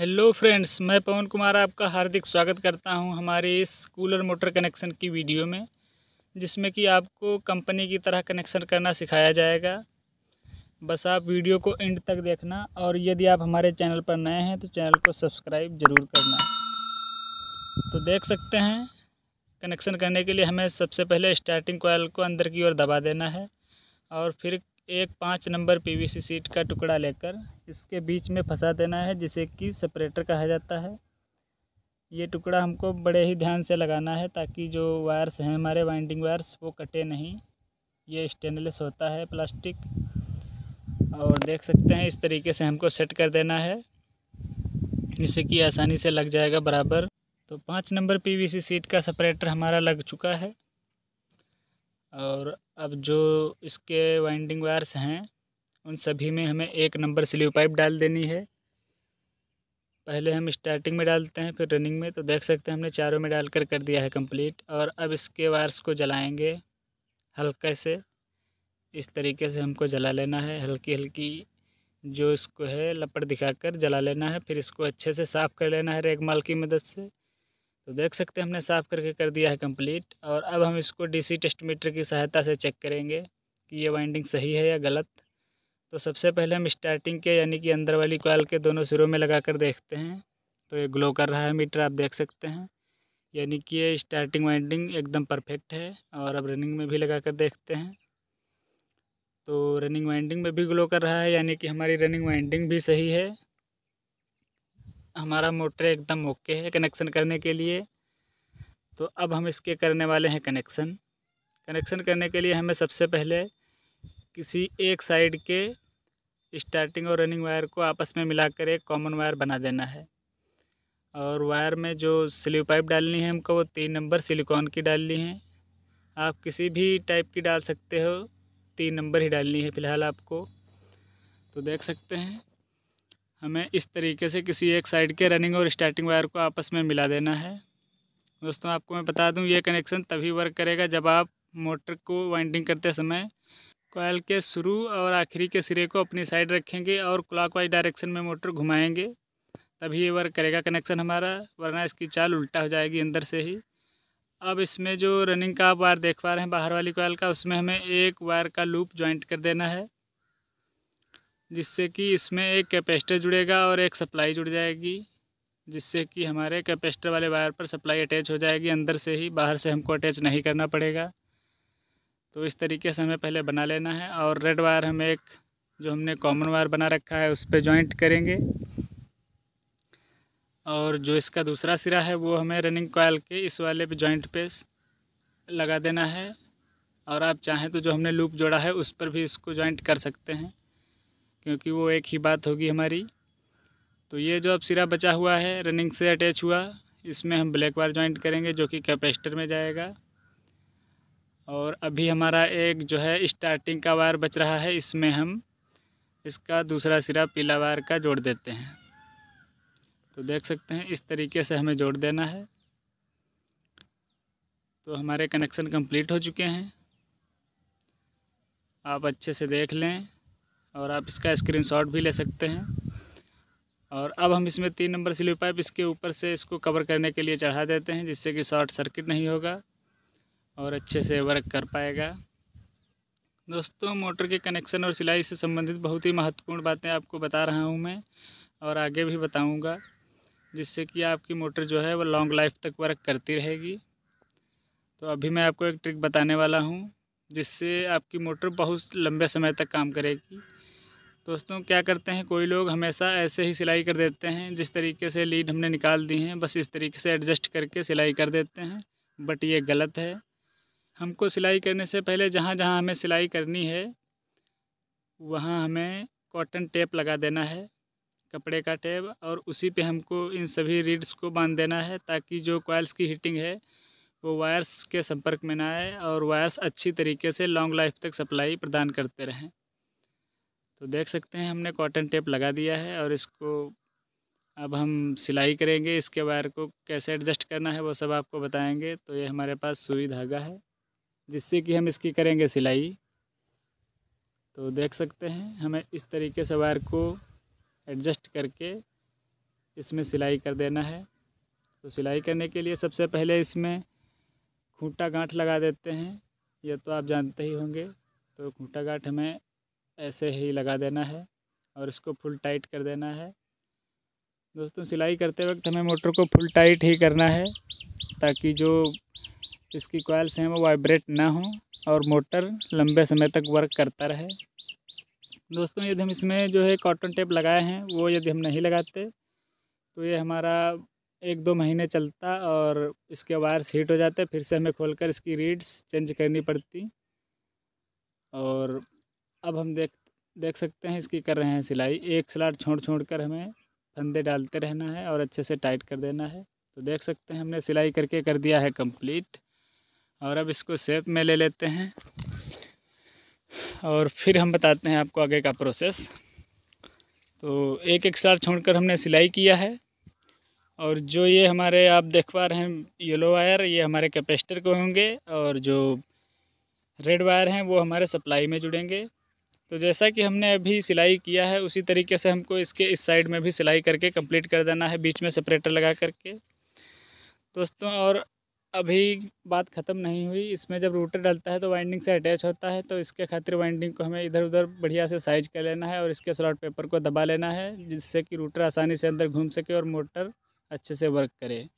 hello friends मैं पवन कुमार आपका हार्दिक स्वागत करता हूं हमारे इस कूलर मोटर कनेक्शन की वीडियो में जिसमें कि आपको कंपनी की तरह कनेक्शन करना सिखाया जाएगा बस आप वीडियो को एंड तक देखना और यदि आप हमारे चैनल पर नए हैं तो चैनल को सब्सक्राइब ज़रूर करना तो देख सकते हैं कनेक्शन करने के लिए हमें सबसे पहले स्टार्टिंग कॉयल को अंदर की ओर दबा देना है और फिर एक पाँच नंबर पी सीट का टुकड़ा लेकर इसके बीच में फंसा देना है जिसे कि सेपरेटर कहा जाता है ये टुकड़ा हमको बड़े ही ध्यान से लगाना है ताकि जो वायर्स हैं हमारे वाइंडिंग वायर्स वो कटे नहीं ये स्टेनलेस होता है प्लास्टिक और देख सकते हैं इस तरीके से हमको सेट कर देना है जिससे कि आसानी से लग जाएगा बराबर तो पाँच नंबर पीवीसी सीट का सेपरेटर हमारा लग चुका है और अब जो इसके वाइंडिंग वायर्स हैं उन सभी में हमें एक नंबर स्लीव पाइप डाल देनी है पहले हम स्टार्टिंग में डालते हैं फिर रनिंग में तो देख सकते हैं हमने चारों में डालकर कर दिया है कंप्लीट और अब इसके वायर्स को जलाएंगे हल्के से इस तरीके से हमको जला लेना है हल्की हल्की जो इसको है दिखा दिखाकर जला लेना है फिर इसको अच्छे से साफ़ कर लेना है रेगमाल की मदद से तो देख सकते हैं हमने साफ़ करके कर दिया है कम्प्लीट और अब हम इसको सी टेस्ट मीटर की सहायता से चेक करेंगे कि ये वाइंडिंग सही है या गलत तो सबसे पहले हम स्टार्टिंग के यानी कि अंदर वाली कॉल के दोनों सिरों में लगा कर देखते हैं तो ये ग्लो कर रहा है मीटर आप देख सकते हैं यानी कि ये स्टार्टिंग वाइंडिंग एकदम परफेक्ट है और अब रनिंग में भी लगा कर देखते हैं तो रनिंग वाइंडिंग में भी ग्लो कर रहा है यानी कि हमारी रनिंग वाइंडिंग भी सही है हमारा मोटर एकदम ओके है कनेक्शन करने के लिए तो अब हम इसके करने वाले हैं कनेक्शन कनेक्शन करने के लिए हमें सबसे पहले किसी एक साइड के स्टार्टिंग और रनिंग वायर को आपस में मिलाकर एक कॉमन वायर बना देना है और वायर में जो स्लीव पाइप डालनी है हमको वो तीन नंबर सिलिकॉन की डालनी है आप किसी भी टाइप की डाल सकते हो तीन नंबर ही डालनी है फ़िलहाल आपको तो देख सकते हैं हमें इस तरीके से किसी एक साइड के रनिंग और स्टार्टिंग वायर को आपस में मिला देना है दोस्तों आपको मैं बता दूं ये कनेक्शन तभी वर्क करेगा जब आप मोटर को वाइंडिंग करते समय कोयल के शुरू और आखिरी के सिरे को अपनी साइड रखेंगे और क्लॉकवाइज डायरेक्शन में मोटर घुमाएंगे तभी ये वर्क करेगा कनेक्शन हमारा वरना इसकी चाल उल्टा हो जाएगी अंदर से ही अब इसमें जो रनिंग का आप वायर देख पा रहे हैं बाहर वाली कोयल का उसमें हमें एक वायर का लूप ज्वाइंट कर देना है जिससे कि इसमें एक कैपेसिटर जुड़ेगा और एक सप्लाई जुड़ जाएगी जिससे कि हमारे कैपेसिटर वाले वायर पर सप्लाई अटैच हो जाएगी अंदर से ही बाहर से हमको अटैच नहीं करना पड़ेगा तो इस तरीके से हमें पहले बना लेना है और रेड वायर हम एक जो हमने कॉमन वायर बना रखा है उस पर ज्वाइंट करेंगे और जो इसका दूसरा सिरा है वो हमें रनिंग कॉयल के इस वाले पे जॉइंट पे लगा देना है और आप चाहें तो जो हमने लूप जोड़ा है उस पर भी इसको जॉइंट कर सकते हैं क्योंकि वो एक ही बात होगी हमारी तो ये जो अब सिरा बचा हुआ है रनिंग से अटैच हुआ इसमें हम ब्लैक वायर जॉइंट करेंगे जो कि कैपेसिटर में जाएगा और अभी हमारा एक जो है स्टार्टिंग का वायर बच रहा है इसमें हम इसका दूसरा सिरा पीला वायर का जोड़ देते हैं तो देख सकते हैं इस तरीके से हमें जोड़ देना है तो हमारे कनेक्शन कंप्लीट हो चुके हैं आप अच्छे से देख लें और आप इसका स्क्रीनशॉट भी ले सकते हैं और अब हम इसमें तीन नंबर सिली पाइप इसके ऊपर से इसको कवर करने के लिए चढ़ा देते हैं जिससे कि शॉर्ट सर्किट नहीं होगा और अच्छे से वर्क कर पाएगा दोस्तों मोटर के कनेक्शन और सिलाई से संबंधित बहुत ही महत्वपूर्ण बातें आपको बता रहा हूँ मैं और आगे भी बताऊँगा जिससे कि आपकी मोटर जो है वो लॉन्ग लाइफ तक वर्क करती रहेगी तो अभी मैं आपको एक ट्रिक बताने वाला हूँ जिससे आपकी मोटर बहुत लंबे समय तक काम करेगी दोस्तों क्या करते हैं कोई लोग हमेशा ऐसे ही सिलाई कर देते हैं जिस तरीके से लीड हमने निकाल दी हैं बस इस तरीके से एडजस्ट करके सिलाई कर देते हैं बट ये गलत है हमको सिलाई करने से पहले जहाँ जहाँ हमें सिलाई करनी है वहाँ हमें कॉटन टेप लगा देना है कपड़े का टेप और उसी पे हमको इन सभी रीड्स को बांध देना है ताकि जो कॉयल्स की हीटिंग है वो वायर्स के संपर्क में ना आए और वायर्स अच्छी तरीके से लॉन्ग लाइफ तक सप्लाई प्रदान करते रहें तो देख सकते हैं हमने कॉटन टेप लगा दिया है और इसको अब हम सिलाई करेंगे इसके वायर को कैसे एडजस्ट करना है वो सब आपको बताएंगे तो ये हमारे पास सुई धागा है जिससे कि हम इसकी करेंगे सिलाई तो देख सकते हैं हमें इस तरीके से वायर को एडजस्ट करके इसमें सिलाई कर देना है तो सिलाई करने के लिए सबसे पहले इसमें खूंटा गांठ लगा देते हैं यह तो आप जानते ही होंगे तो खूंटा गांठ हमें ऐसे ही लगा देना है और इसको फुल टाइट कर देना है दोस्तों सिलाई करते वक्त हमें मोटर को फुल टाइट ही करना है ताकि जो इसकी कॉयल्स हैं वो वाइब्रेट ना हो और मोटर लंबे समय तक वर्क करता रहे दोस्तों यदि हम इसमें जो है कॉटन टेप लगाए हैं वो यदि हम नहीं लगाते तो ये हमारा एक दो महीने चलता और इसके वायर्स हीट हो जाते फिर से हमें खोलकर इसकी रीड्स चेंज करनी पड़ती और अब हम देख देख सकते हैं इसकी कर रहे हैं सिलाई एक स्लाट छोड़ छोड़ कर हमें फंदे डालते रहना है और अच्छे से टाइट कर देना है तो देख सकते हैं हमने सिलाई करके कर दिया है कंप्लीट और अब इसको सेप में ले लेते हैं और फिर हम बताते हैं आपको आगे का प्रोसेस तो एक एक स्टार छोड़कर हमने सिलाई किया है और जो ये हमारे आप देख पा रहे हैं येलो वायर ये हमारे कैपेसिटर को होंगे और जो रेड वायर हैं वो हमारे सप्लाई में जुड़ेंगे तो जैसा कि हमने अभी सिलाई किया है उसी तरीके से हमको इसके इस साइड में भी सिलाई करके कंप्लीट कर देना है बीच में सेपरेटर लगा करके दोस्तों और अभी बात ख़त्म नहीं हुई इसमें जब रूटर डलता है तो वाइंडिंग से अटैच होता है तो इसके खातिर वाइंडिंग को हमें इधर उधर बढ़िया से साइज कर लेना है और इसके स्लॉट पेपर को दबा लेना है जिससे कि रूटर आसानी से अंदर घूम सके और मोटर अच्छे से वर्क करे